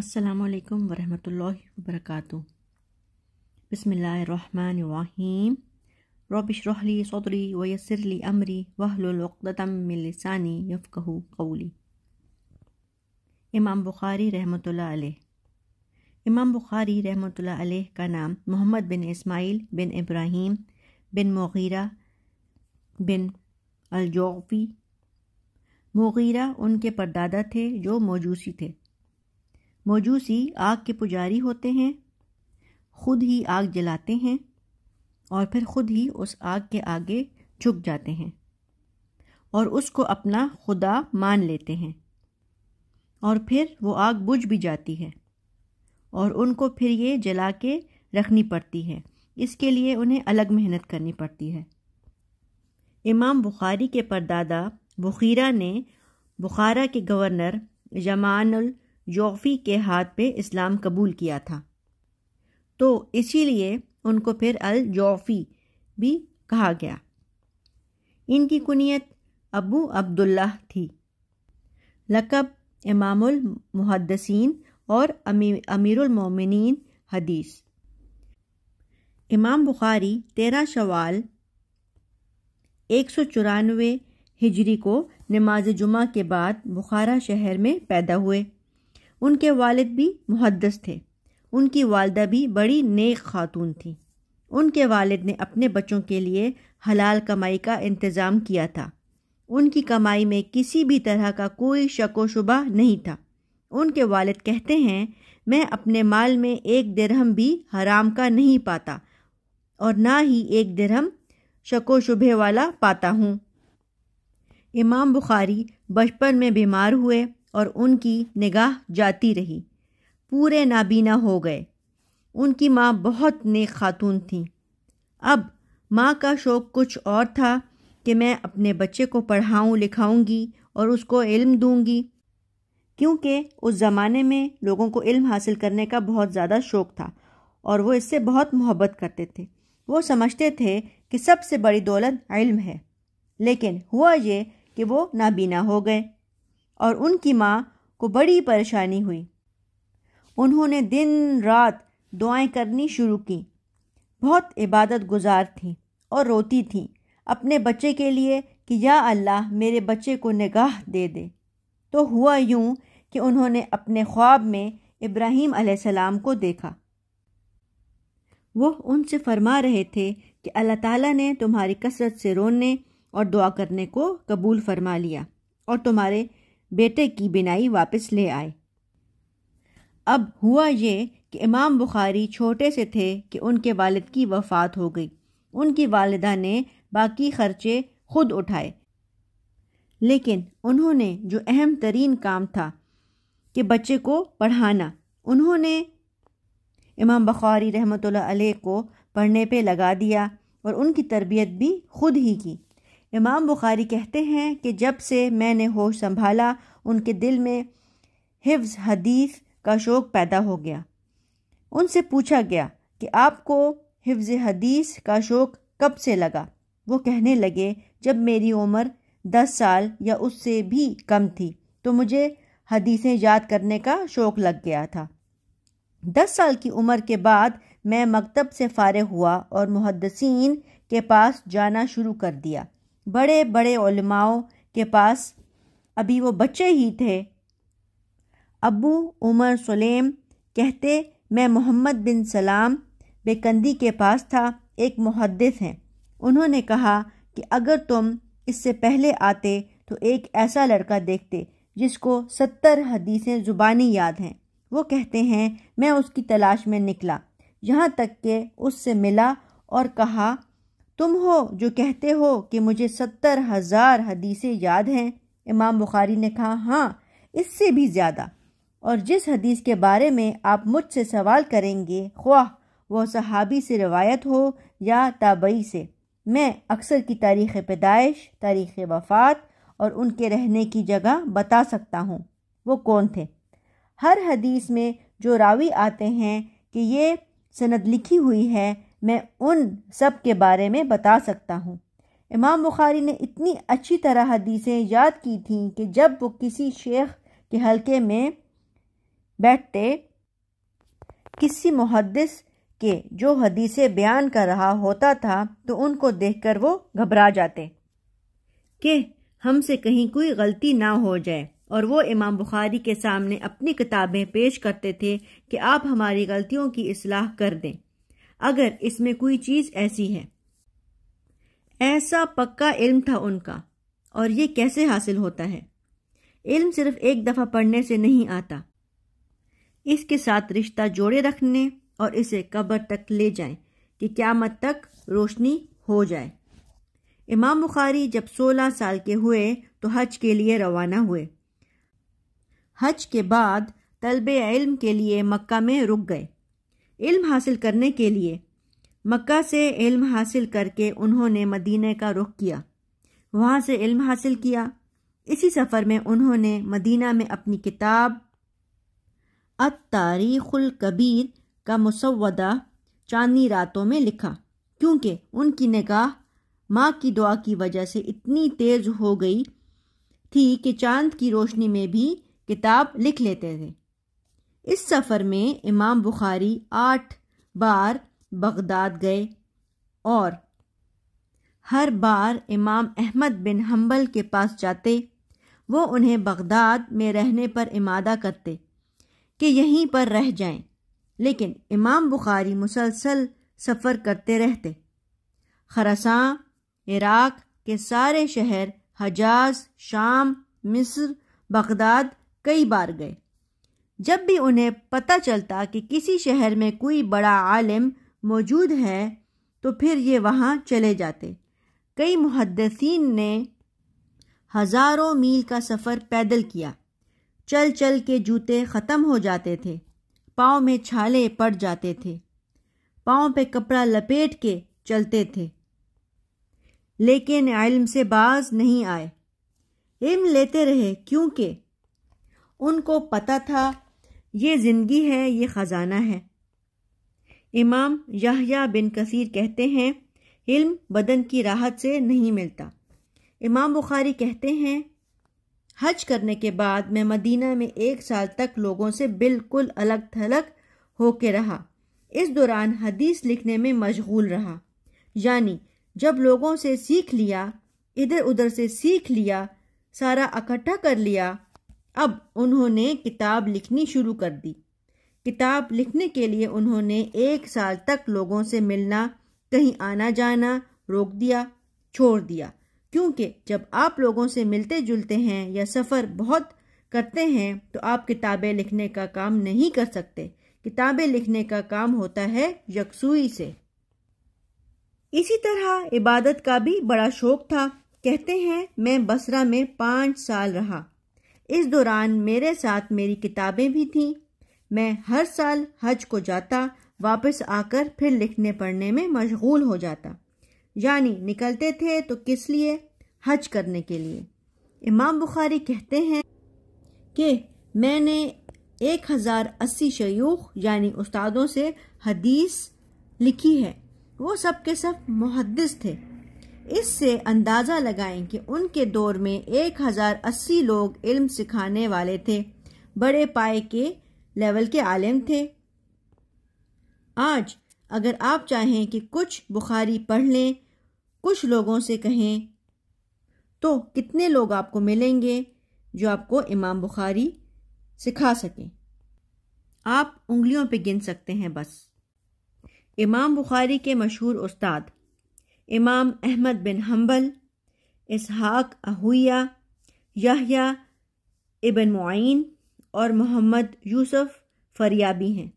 असलकम वरहमतुल्लाहि वबरकातुहू बिस्मिल्लाहिर्रहमानिर्रहीम रोबिश रोहली सौदरी वयसरली अमरी वहलतमिलसानी मिलसानी यफ़कहू कौली इमाम बुखारी रहमत इमाम बुखारी रहमत का नाम मोहम्मद बिन इसमाइल बिन इब्राहीम बिन मग़ीरा बिन अलजौफ़ी मग़ीरा उनके परदादा थे जो मौजूसी थे मौजूसी आग के पुजारी होते हैं खुद ही आग जलाते हैं और फिर खुद ही उस आग के आगे झुक जाते हैं और उसको अपना खुदा मान लेते हैं और फिर वो आग बुझ भी जाती है और उनको फिर ये जला के रखनी पड़ती है इसके लिए उन्हें अलग मेहनत करनी पड़ती है इमाम बुखारी के परदादा बुखीरा ने बुखारा के गवर्नर जमानुल योफी के हाथ पे इस्लाम कबूल किया था तो इसीलिए उनको फिर अल जोफ़ी भी कहा गया इनकी कुनीत अबू अब्दुल्लाह थी लकब इमामुल मुहद्दसीन और अमी, अमीरुल मोमिनीन हदीस इमाम बुखारी तेरह शवाल एक सौ चौरानवे हिजरी को नमाज जुमा के बाद बुखारा शहर में पैदा हुए उनके वालिद भी मुहदस थे उनकी वालदा भी बड़ी नेक खातून थी उनके वालिद ने अपने बच्चों के लिए हलाल कमाई का इंतज़ाम किया था उनकी कमाई में किसी भी तरह का कोई शक व शुबा नहीं था उनके वालिद कहते हैं मैं अपने माल में एक दरहम भी हराम का नहीं पाता और ना ही एक दरहम शको शुबे वाला पाता हूँ इमाम बुखारी बचपन में बीमार हुए और उनकी निगाह जाती रही पूरे नाबीना हो गए उनकी माँ बहुत नेक खातून थी अब माँ का शौक़ कुछ और था कि मैं अपने बच्चे को पढ़ाऊँ लिखाऊँगी और उसको इल्म दूँगी क्योंकि उस ज़माने में लोगों को इल्म हासिल करने का बहुत ज़्यादा शौक़ था और वो इससे बहुत मोहब्बत करते थे वो समझते थे कि सबसे बड़ी दौलत इल्म है लेकिन हुआ ये कि वो नाबीना हो गए और उनकी माँ को बड़ी परेशानी हुई उन्होंने दिन रात दुआएं करनी शुरू की बहुत इबादत गुजार थी और रोती थी अपने बच्चे के लिए कि या अल्लाह मेरे बच्चे को निगाह दे दे तो हुआ यूं कि उन्होंने अपने ख्वाब में इब्राहीम अलैहिस्सलाम को देखा वो उनसे फरमा रहे थे कि अल्लाह ताला ने तुम्हारी कसरत से रोने और दुआ करने को कबूल फरमा लिया और तुम्हारे बेटे की बिनाई वापस ले आए अब हुआ ये कि इमाम बुखारी छोटे से थे कि उनके वालिद की वफ़ात हो गई उनकी वालदा ने बाकी खर्चे खुद उठाए लेकिन उन्होंने जो अहम तरीन काम था कि बच्चे को पढ़ाना उन्होंने इमाम बखारी रहमत को पढ़ने पे लगा दिया और उनकी तरबियत भी खुद ही की इमाम बुखारी कहते हैं कि जब से मैंने होश संभाला उनके दिल में हिफ्ज हदीस का शौक़ पैदा हो गया उनसे पूछा गया कि आपको हिफ्ज हदीस का शौक़ कब से लगा वो कहने लगे जब मेरी उम्र दस साल या उससे भी कम थी तो मुझे हदीसें याद करने का शौक़ लग गया था दस साल की उम्र के बाद मैं मकतब से फ़ारग हुआ और मुहदसिन के पास जाना शुरू कर दिया बड़े बड़े उलमाओं के पास अभी वो बच्चे ही थे अबू उमर सलेम कहते मैं मोहम्मद बिन सलाम बेकंदी के पास था एक मुहदस हैं उन्होंने कहा कि अगर तुम इससे पहले आते तो एक ऐसा लड़का देखते जिसको सत्तर हदीसें ज़ुबानी याद हैं वो कहते हैं मैं उसकी तलाश में निकला यहाँ तक के उससे मिला और कहा तुम हो जो कहते हो कि मुझे सत्तर हज़ार हदीसें याद हैं इमाम बुखारी ने कहा हाँ इससे भी ज़्यादा और जिस हदीस के बारे में आप मुझसे सवाल करेंगे ख्वाह वह सहाबी से रवायत हो या ताबई से मैं अक्सर की तारीख़ पैदाइश तारीख़ वफ़ात और उनके रहने की जगह बता सकता हूँ वो कौन थे हर हदीस में जो रावी आते हैं कि ये सनद लिखी हुई है मैं उन सब के बारे में बता सकता हूँ इमाम बुखारी ने इतनी अच्छी तरह हदीसें याद की थीं कि जब वो किसी शेख के हलके में बैठते किसी मुहदस के जो हदीसें बयान कर रहा होता था तो उनको देखकर वो घबरा जाते कि हमसे कहीं कोई गलती ना हो जाए और वो इमाम बुखारी के सामने अपनी किताबें पेश करते थे कि आप हमारी गलतियों की असलाह कर दें अगर इसमें कोई चीज ऐसी है ऐसा पक्का इल्म था उनका और ये कैसे हासिल होता है इल्म सिर्फ एक दफ़ा पढ़ने से नहीं आता इसके साथ रिश्ता जोड़े रखने और इसे कब्र तक ले जाएं कि क्यामत तक रोशनी हो जाए इमाम बुखारी जब 16 साल के हुए तो हज के लिए रवाना हुए हज के बाद तलब इल्म के लिए मक्का में रुक गए इल्म हासिल करने के लिए मक्का से इल्म हासिल करके उन्होंने मदीने का रुख किया वहाँ से इल्म हासिल किया इसी सफ़र में उन्होंने मदीना में अपनी किताब तारीख़ुल कबीर का मुसवदा चांदनी रातों में लिखा क्योंकि उनकी निगाह माँ की दुआ की वजह से इतनी तेज़ हो गई थी कि चांद की रोशनी में भी किताब लिख लेते थे इस सफ़र में इमाम बुखारी आठ बार बगदाद गए और हर बार इमाम अहमद बिन हम्बल के पास जाते वो उन्हें बगदाद में रहने पर इमादा करते कि यहीं पर रह जाएं, लेकिन इमाम बुखारी मुसलसल सफ़र करते रहते खरसा इराक़ के सारे शहर हजाज शाम मिस्र बगदाद कई बार गए जब भी उन्हें पता चलता कि किसी शहर में कोई बड़ा आलिम मौजूद है तो फिर ये वहाँ चले जाते कई मुहदसिन ने हज़ारों मील का सफ़र पैदल किया चल चल के जूते ख़त्म हो जाते थे पाँव में छाले पड़ जाते थे पाँव पे कपड़ा लपेट के चलते थे लेकिन आलम से बाज नहीं आए इम लेते रहे क्योंकि उनको पता था ये ज़िंदगी है ये ख़जाना है इमाम याहया बिन कसीर कहते हैं इल्म बदन की राहत से नहीं मिलता इमाम बुखारी कहते हैं हज करने के बाद मैं मदीना में एक साल तक लोगों से बिल्कुल अलग थलग होके रहा इस दौरान हदीस लिखने में मशगूल रहा यानी जब लोगों से सीख लिया इधर उधर से सीख लिया सारा इकट्ठा कर लिया अब उन्होंने किताब लिखनी शुरू कर दी किताब लिखने के लिए उन्होंने एक साल तक लोगों से मिलना कहीं आना जाना रोक दिया छोड़ दिया क्योंकि जब आप लोगों से मिलते जुलते हैं या सफ़र बहुत करते हैं तो आप किताबें लिखने का काम नहीं कर सकते किताबें लिखने का काम होता है यकसुई से इसी तरह इबादत का भी बड़ा शौक था कहते हैं मैं बसरा में पाँच साल रहा इस दौरान मेरे साथ मेरी किताबें भी थीं मैं हर साल हज को जाता वापस आकर फिर लिखने पढ़ने में मशगूल हो जाता यानी निकलते थे तो किस लिए हज करने के लिए इमाम बुखारी कहते हैं कि मैंने एक हज़ार अस्सी शयूख यानी उस्तादों से हदीस लिखी है वो सब के सब मुहदस थे इससे अंदाज़ा लगाएं कि उनके दौर में 1080 लोग इल्म सिखाने वाले थे बड़े पाए के लेवल के आलिम थे आज अगर आप चाहें कि कुछ बुखारी पढ़ लें कुछ लोगों से कहें तो कितने लोग आपको मिलेंगे जो आपको इमाम बुखारी सिखा सकें आप उंगलियों पे गिन सकते हैं बस इमाम बुखारी के मशहूर उस्ताद Imam Ahmad bin Hanbal Ishaq अहुया याहिया इबन मुआइन और मोहम्मद यूसुफ फरियाबी हैं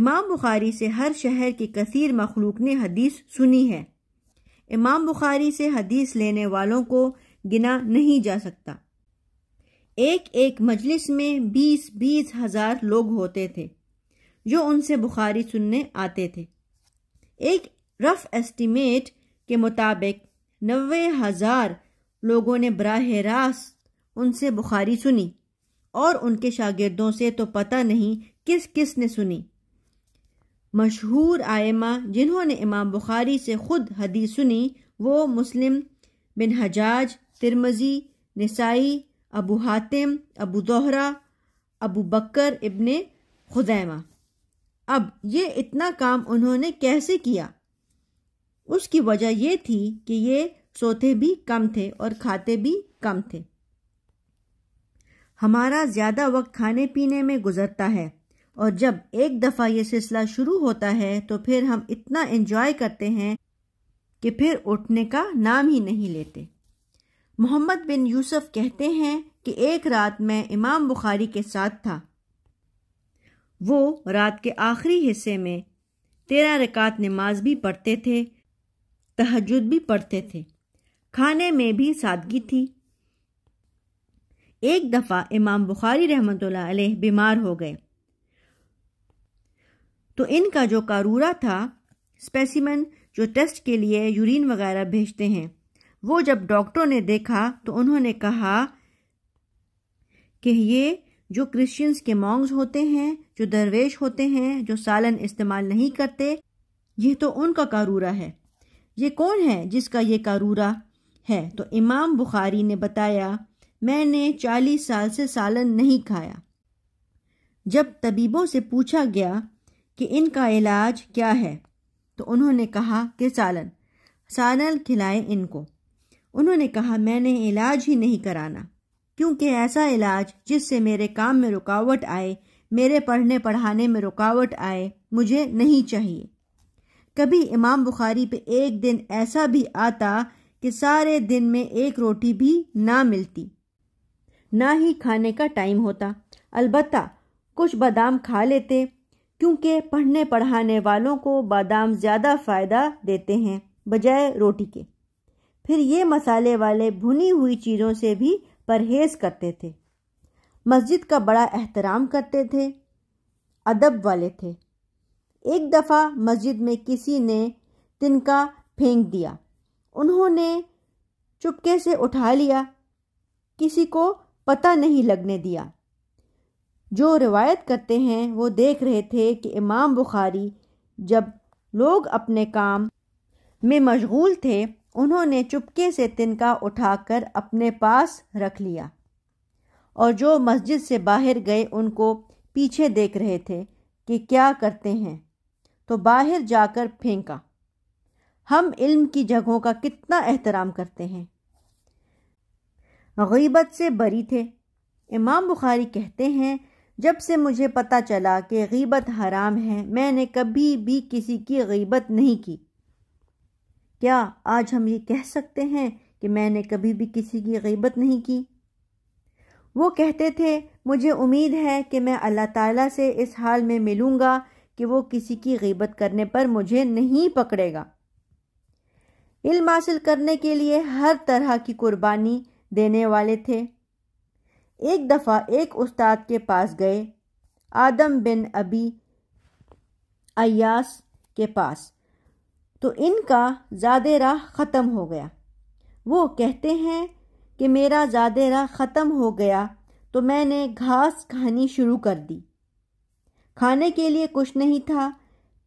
इमाम बुखारी से हर शहर की कसीर मखलूक ने हदीस सुनी है इमाम बुखारी से हदीस लेने वालों को गिना नहीं जा सकता एक एक मजलिस में बीस बीस हजार लोग होते थे जो उनसे बुखारी सुनने आते थे एक रफ एस्टीमेट के मुताबिक नबे हज़ार लोगों ने बरह रास्त उनसे बुखारी सुनी और उनके शागिर्दों से तो पता नहीं किस किस ने सुनी मशहूर आयमा जिन्होंने इमाम बुखारी से ख़ुद हदीस सुनी वो मुस्लिम बिन हजाज तिरमजी नसाई अबू हातिम अबू दोहरा अबू बकर इब्ने खुदैमा अब ये इतना काम उन्होंने कैसे किया उसकी वजह यह थी कि ये सोते भी कम थे और खाते भी कम थे हमारा ज़्यादा वक्त खाने पीने में गुजरता है और जब एक दफ़ा ये सिलसिला शुरू होता है तो फिर हम इतना एंजॉय करते हैं कि फिर उठने का नाम ही नहीं लेते मोहम्मद बिन यूसुफ कहते हैं कि एक रात मैं इमाम बुखारी के साथ था वो रात के आखिरी हिस्से में तेरह रकात नमाज भी पढ़ते थे तहजद भी पढ़ते थे खाने में भी सादगी थी एक दफ़ा इमाम बुखारी रहमत अलैह बीमार हो गए तो इनका जो कारूरा था स्पेसिमन जो टेस्ट के लिए यूरिन वगैरह भेजते हैं वो जब डॉक्टरों ने देखा तो उन्होंने कहा कि ये जो क्रिश्चियंस के मॉन्ग्स होते हैं जो दरवेश होते हैं जो सालन इस्तेमाल नहीं करते यह तो उनका कारूरा है ये कौन है जिसका ये कारूरा है तो इमाम बुखारी ने बताया मैंने चालीस साल से सालन नहीं खाया जब तबीबों से पूछा गया कि इनका इलाज क्या है तो उन्होंने कहा कि सालन सालन खिलाएं इनको उन्होंने कहा मैंने इलाज ही नहीं कराना क्योंकि ऐसा इलाज जिससे मेरे काम में रुकावट आए मेरे पढ़ने पढ़ाने में रुकावट आए मुझे नहीं चाहिए कभी इमाम बुखारी पे एक दिन ऐसा भी आता कि सारे दिन में एक रोटी भी ना मिलती ना ही खाने का टाइम होता अलबत् कुछ बादाम खा लेते क्योंकि पढ़ने पढ़ाने वालों को बादाम ज़्यादा फ़ायदा देते हैं बजाय रोटी के फिर ये मसाले वाले भुनी हुई चीज़ों से भी परहेज करते थे मस्जिद का बड़ा एहतराम करते थे अदब वाले थे एक दफ़ा मस्जिद में किसी ने तिनका फेंक दिया उन्होंने चुपके से उठा लिया किसी को पता नहीं लगने दिया जो रिवायत करते हैं वो देख रहे थे कि इमाम बुखारी जब लोग अपने काम में मशगूल थे उन्होंने चुपके से तिनका उठाकर अपने पास रख लिया और जो मस्जिद से बाहर गए उनको पीछे देख रहे थे कि क्या करते हैं तो बाहर जाकर फेंका हम इल्म की जगहों का कितना एहतराम करते हैं गीबत से बरी थे इमाम बुखारी कहते हैं जब से मुझे पता चला कि गीबत हराम है मैंने कभी भी किसी की गीबत नहीं की क्या आज हम ये कह सकते हैं कि मैंने कभी भी किसी की गीबत नहीं की वो कहते थे मुझे उम्मीद है कि मैं अल्लाह ताला से इस हाल में मिलूँगा कि वो किसी की गिबत करने पर मुझे नहीं पकड़ेगा इल्म हासिल करने के लिए हर तरह की कुर्बानी देने वाले थे एक दफ़ा एक उस्ताद के पास गए आदम बिन अबी अयास के पास तो इनका ज़्यादा राह ख़त्म हो गया वो कहते हैं कि मेरा ज़्यादा राह ख़त्म हो गया तो मैंने घास खानी शुरू कर दी खाने के लिए कुछ नहीं था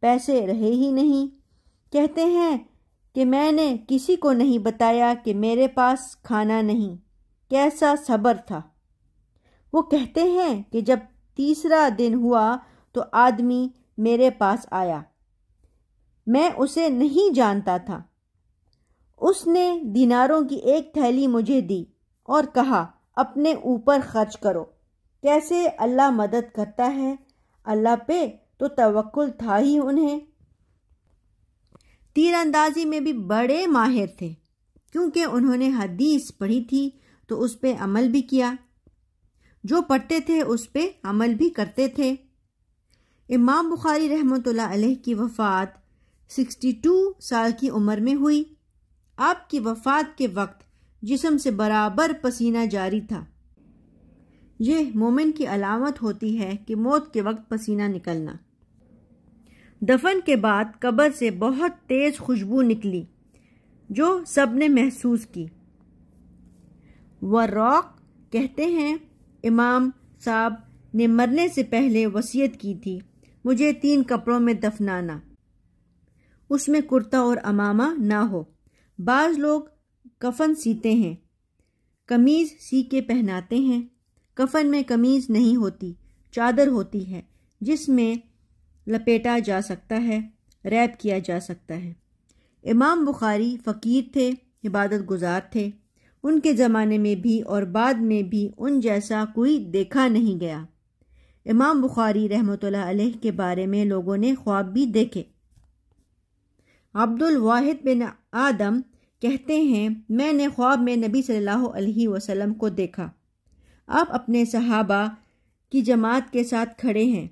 पैसे रहे ही नहीं कहते हैं कि मैंने किसी को नहीं बताया कि मेरे पास खाना नहीं कैसा सब्र था वो कहते हैं कि जब तीसरा दिन हुआ तो आदमी मेरे पास आया मैं उसे नहीं जानता था उसने दिनारों की एक थैली मुझे दी और कहा अपने ऊपर खर्च करो कैसे अल्लाह मदद करता है अल्लाह पे तो तवक्कुल था ही उन्हें तीरंदाजी में भी बड़े माहिर थे क्योंकि उन्होंने हदीस पढ़ी थी तो उस पर अमल भी किया जो पढ़ते थे उस पर अमल भी करते थे इमाम बुखारी रहमत की वफ़ात 62 साल की उम्र में हुई आपकी वफ़ात के वक्त जिसम से बराबर पसीना जारी था ये मोमिन की अलामत होती है कि मौत के वक्त पसीना निकलना दफन के बाद कब्र से बहुत तेज़ खुशबू निकली जो सब ने महसूस की वर्रॉक कहते हैं इमाम साहब ने मरने से पहले वसीयत की थी मुझे तीन कपड़ों में दफनाना उसमें कुर्ता और अमामा ना हो बाज़ लोग कफन सीते हैं कमीज़ सी के पहनाते हैं कफन में कमीज नहीं होती चादर होती है जिसमें लपेटा जा सकता है रैप किया जा सकता है इमाम बुखारी फ़कीर थे इबादत गुजार थे उनके ज़माने में भी और बाद में भी उन जैसा कोई देखा नहीं गया इमाम बुखारी रहमत अलैह के बारे में लोगों ने ख्वाब भी देखे अब्दुल वाहिद बिन आदम कहते हैं मैंने ख्वाब में नबी सल्लल्लाहु अलैहि वसल्लम को देखा आप अपने सहाबा की जमात के साथ खड़े हैं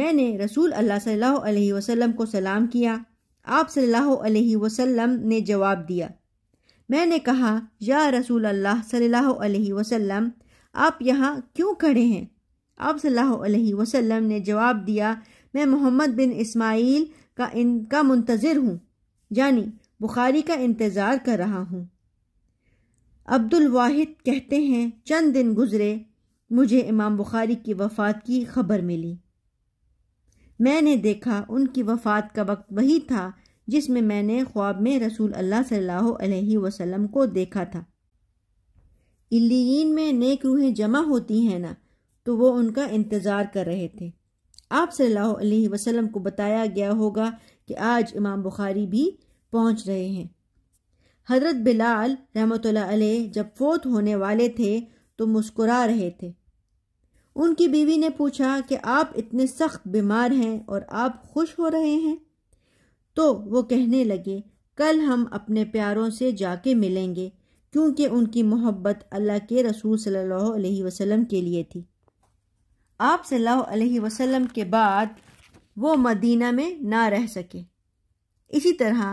मैंने रसूल अल्लाह सल्लल्लाहु अलैहि वसल्लम को सलाम किया आप सल्लल्लाहु अलैहि वसल्लम ने जवाब दिया मैंने कहा या रसूल अल्लाह सल्लल्लाहु अलैहि वसल्लम आप यहाँ क्यों खड़े हैं आप सल्लल्लाहु अलैहि वसल्लम ने जवाब दिया मैं मोहम्मद बिन इस्माइल का इनका मुंतज़र हूँ यानी बुखारी का इंतज़ार कर रहा हूँ अब्दुल वाहिद कहते हैं चंद दिन गुजरे मुझे इमाम बुखारी की वफ़ात की खबर मिली मैंने देखा उनकी वफ़ात का वक्त वही था जिसमें मैंने ख्वाब में रसूल अल्लाह सल्लल्लाहु अलैहि वसल्लम को देखा था इलीन में नेक रूहें जमा होती हैं ना तो वो उनका इंतज़ार कर रहे थे आप सल्लल्लाहु अलैहि वसल्लम को बताया गया होगा कि आज इमाम बुखारी भी पहुंच रहे हैं हजरत बिलाल रहमत जब फोत होने वाले थे तो मुस्कुरा रहे थे उनकी बीवी ने पूछा कि आप इतने सख्त बीमार हैं और आप खुश हो रहे हैं तो वो कहने लगे कल हम अपने प्यारों से जाके मिलेंगे क्योंकि उनकी मोहब्बत अल्लाह के रसूल सल्लल्लाहु अलैहि वसल्लम के लिए थी आप सल्लल्लाहु अलैहि वसल्लम के बाद वो मदीना में ना रह सके इसी तरह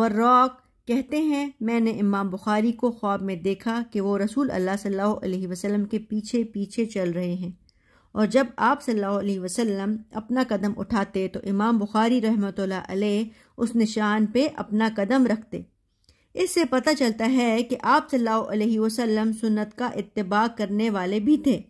वर्रॉक कहते हैं मैंने इमाम बुखारी को ख्वाब में देखा कि वो रसूल अल्लाह सल्लल्लाहु अलैहि वसल्लम के पीछे पीछे चल रहे हैं और जब आप सल्लल्लाहु अलैहि वसल्लम अपना कदम उठाते तो इमाम बुखारी अलैह उस निशान पे अपना कदम रखते इससे पता चलता है कि आप सल्लल्लाहु अलैहि वसल्लम सुन्नत का इत्तबा करने वाले भी थे